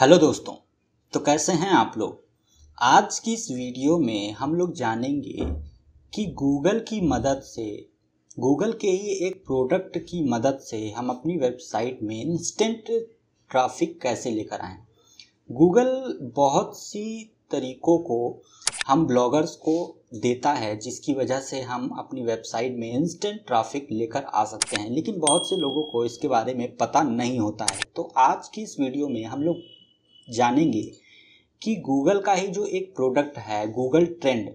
hello दोस्तों तो कैसे हैं आप लोग आज की इस वीडियो में हम लोग जानेंगे कि गूगल की मदद से गूगल के ही एक प्रोडक्ट की मदद से हम अपनी वेबसाइट में इंस्टेंट ट्रैफिक कैसे लेकर आए गूगल बहुत सी तरीकों को हम ब्लॉगर्स को देता है जिसकी वजह से हम अपनी वेबसाइट में इंस्टेंट ट्रैफिक लेकर आ सकते हैं लेकिन बहुत से लोगों को इसके बारे में पता नहीं होता है तो आज की इस वीडियो में हम लोग जानेंगे कि गूगल का ही जो एक प्रोडक्ट है गूगल ट्रेंड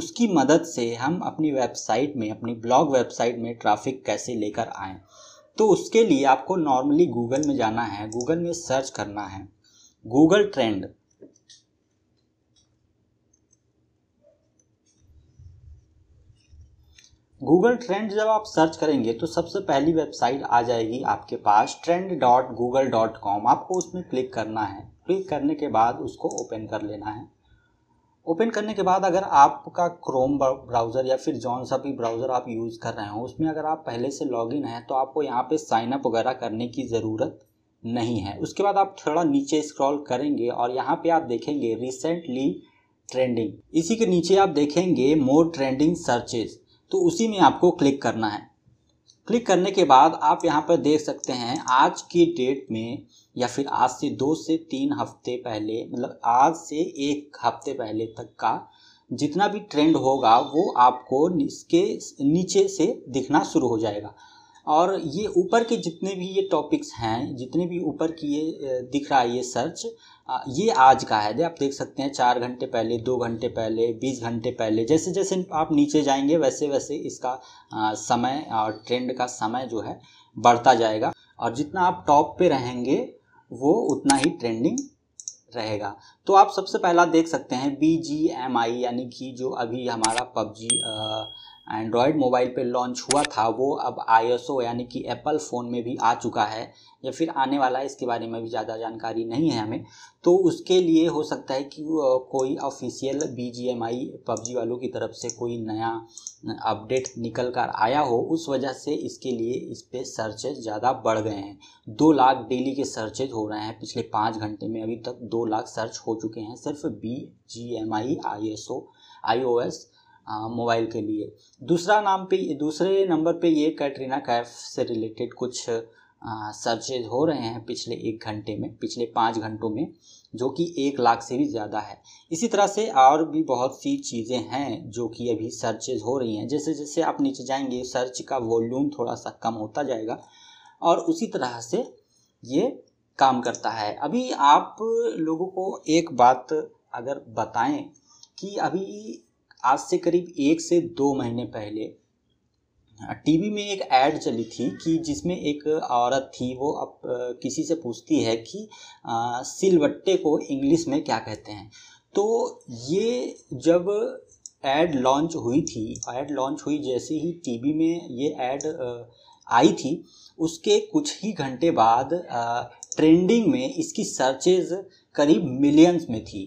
उसकी मदद से हम अपनी वेबसाइट में अपनी ब्लॉग वेबसाइट में ट्रैफिक कैसे लेकर आएँ तो उसके लिए आपको नॉर्मली गूगल में जाना है गूगल में सर्च करना है गूगल ट्रेंड गूगल ट्रेंड जब आप सर्च करेंगे तो सबसे पहली वेबसाइट आ जाएगी आपके पास trend dot Google dot com आपको उसमें क्लिक करना है क्लिक करने के बाद उसको ओपन कर लेना है ओपन करने के बाद अगर आपका क्रोम ब्राउज़र या फिर जौन सा भी ब्राउज़र आप यूज़ कर रहे हो उसमें अगर आप पहले से लॉगिन है तो आपको यहाँ पे साइन अप वगैरह करने की ज़रूरत नहीं है उसके बाद आप थोड़ा नीचे स्क्रॉल करेंगे और यहाँ पे आप देखेंगे रिसेंटली ट्रेंडिंग इसी के नीचे आप देखेंगे मोर ट्रेंडिंग सर्चेज तो उसी में आपको क्लिक करना है क्लिक करने के बाद आप यहाँ पर देख सकते हैं आज की डेट में या फिर आज से दो से तीन हफ्ते पहले मतलब आज से एक हफ्ते पहले तक का जितना भी ट्रेंड होगा वो आपको इसके नीचे से दिखना शुरू हो जाएगा और ये ऊपर के जितने भी ये टॉपिक्स हैं जितने भी ऊपर की ये दिख रहा है ये सर्च ये आज का है आप देख सकते हैं चार घंटे पहले दो घंटे पहले बीस घंटे पहले जैसे जैसे आप नीचे जाएंगे वैसे वैसे इसका समय और ट्रेंड का समय जो है बढ़ता जाएगा और जितना आप टॉप पे रहेंगे वो उतना ही ट्रेंडिंग रहेगा तो आप सबसे पहला देख सकते हैं बी जी एम आई यानी कि जो अभी हमारा पबजी एंड्रॉयड मोबाइल पे लॉन्च हुआ था वो अब आई यानी कि एप्पल फ़ोन में भी आ चुका है या फिर आने वाला है इसके बारे में भी ज़्यादा जानकारी नहीं है हमें तो उसके लिए हो सकता है कि कोई official B G M I PUBG वालों की तरफ से कोई नया अपडेट निकल कर आया हो उस वजह से इसके लिए इस पर सर्चेज ज़्यादा बढ़ गए हैं दो लाख डेली के सर्चेज हो रहे हैं पिछले पाँच घंटे में अभी तक दो लाख सर्च हो चुके हैं सिर्फ B G M I I S O I O S mobile के लिए दूसरा नाम पे दूसरे नंबर पे ये कैटरीना कैफ से रिलेटेड कुछ सर्चेज हो रहे हैं पिछले एक घंटे में पिछले पाँच घंटों में जो कि एक लाख से भी ज़्यादा है इसी तरह से और भी बहुत सी चीज़ें हैं जो कि अभी सर्चेज हो रही हैं जैसे जैसे आप नीचे जाएंगे सर्च का वॉल्यूम थोड़ा सा कम होता जाएगा और उसी तरह से ये काम करता है अभी आप लोगों को एक बात अगर बताएं कि अभी आज से करीब एक से दो महीने पहले हाँ, टीवी में एक ऐड चली थी कि जिसमें एक औरत थी वो अब किसी से पूछती है कि सिलवट्टे को इंग्लिश में क्या कहते हैं तो ये जब ऐड लॉन्च हुई थी ऐड लॉन्च हुई जैसे ही टीवी में ये ऐड आई थी उसके कुछ ही घंटे बाद ट्रेंडिंग में इसकी सर्चेज करीब मिलियंस में थी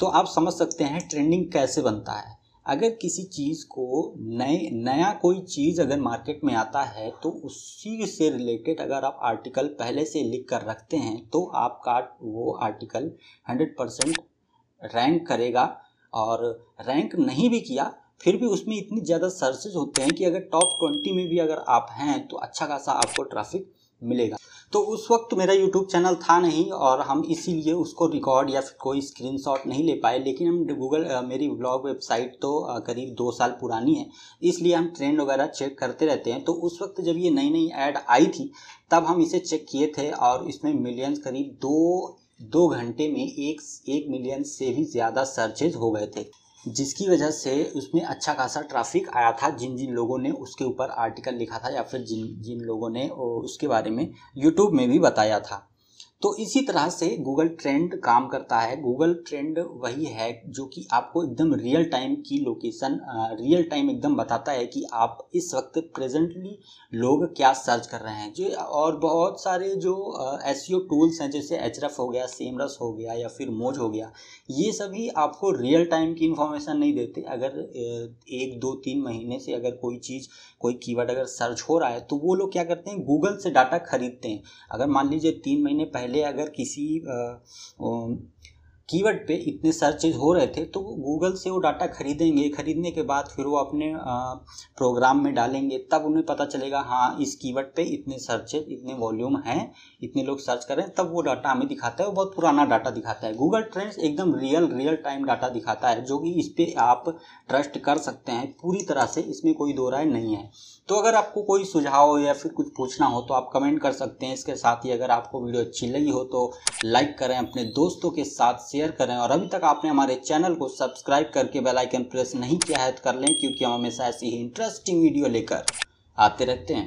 तो आप समझ सकते हैं ट्रेंडिंग कैसे बनता है अगर किसी चीज़ को नए नया कोई चीज़ अगर मार्केट में आता है तो उसी से रिलेटेड अगर आप आर्टिकल पहले से लिख कर रखते हैं तो आपका वो आर्टिकल 100 परसेंट रैंक करेगा और रैंक नहीं भी किया फिर भी उसमें इतनी ज़्यादा सर्चेज होते हैं कि अगर टॉप ट्वेंटी में भी अगर आप हैं तो अच्छा खासा आपको ट्रैफिक मिलेगा तो उस वक्त मेरा यूट्यूब चैनल था नहीं और हम इसीलिए उसको रिकॉर्ड या फिर कोई स्क्रीनशॉट नहीं ले पाए लेकिन हम गूगल मेरी ब्लॉग वेबसाइट तो करीब दो साल पुरानी है इसलिए हम ट्रेंड वगैरह चेक करते रहते हैं तो उस वक्त जब ये नई नई ऐड आई थी तब हम इसे चेक किए थे और इसमें मिलियंस करीब दो दो घंटे में एक एक मिलियन से भी ज़्यादा सर्चेज हो गए थे जिसकी वजह से उसमें अच्छा खासा ट्रैफिक आया था जिन जिन लोगों ने उसके ऊपर आर्टिकल लिखा था या फिर जिन जिन लोगों ने उसके बारे में यूट्यूब में भी बताया था तो इसी तरह से गूगल ट्रेंड काम करता है गूगल ट्रेंड वही है जो कि आपको एकदम रियल टाइम की लोकेशन रियल टाइम एकदम बताता है कि आप इस वक्त प्रेजेंटली लोग क्या सर्च कर रहे हैं जो और बहुत सारे जो एस टूल्स e हैं जैसे एच हो गया सेमरस हो गया या फिर मोज हो गया ये सभी आपको रियल टाइम की इन्फॉर्मेशन नहीं देते अगर एक दो तीन महीने से अगर कोई चीज़ कोई कीवर्ड अगर सर्च हो रहा है तो वो लोग क्या करते हैं गूगल से डाटा खरीदते हैं अगर मान लीजिए तीन महीने पहले पहले अगर किसी कीवर्ड पे इतने सर्चेज हो रहे थे तो गूगल से वो डाटा खरीदेंगे खरीदने के बाद फिर वो अपने प्रोग्राम में डालेंगे तब उन्हें पता चलेगा हाँ इस कीवर्ड पे इतने सर्चेज इतने वॉल्यूम हैं इतने लोग सर्च कर रहे हैं तब वो डाटा हमें दिखाता है वो बहुत पुराना डाटा दिखाता है गूगल ट्रेंड्स एकदम रियल रियल टाइम डाटा दिखाता है जो कि इस पर आप ट्रस्ट कर सकते हैं पूरी तरह से इसमें कोई दो राय नहीं है तो अगर आपको कोई सुझाव या फिर कुछ पूछना हो तो आप कमेंट कर सकते हैं इसके साथ ही अगर आपको वीडियो अच्छी लगी हो तो लाइक करें अपने दोस्तों के साथ से शेयर करें और अभी तक आपने हमारे चैनल को सब्सक्राइब करके बेल आइकन प्रेस नहीं किया है तो कर लें क्योंकि हम हमेशा ऐसी ही इंटरेस्टिंग वीडियो लेकर आते रहते हैं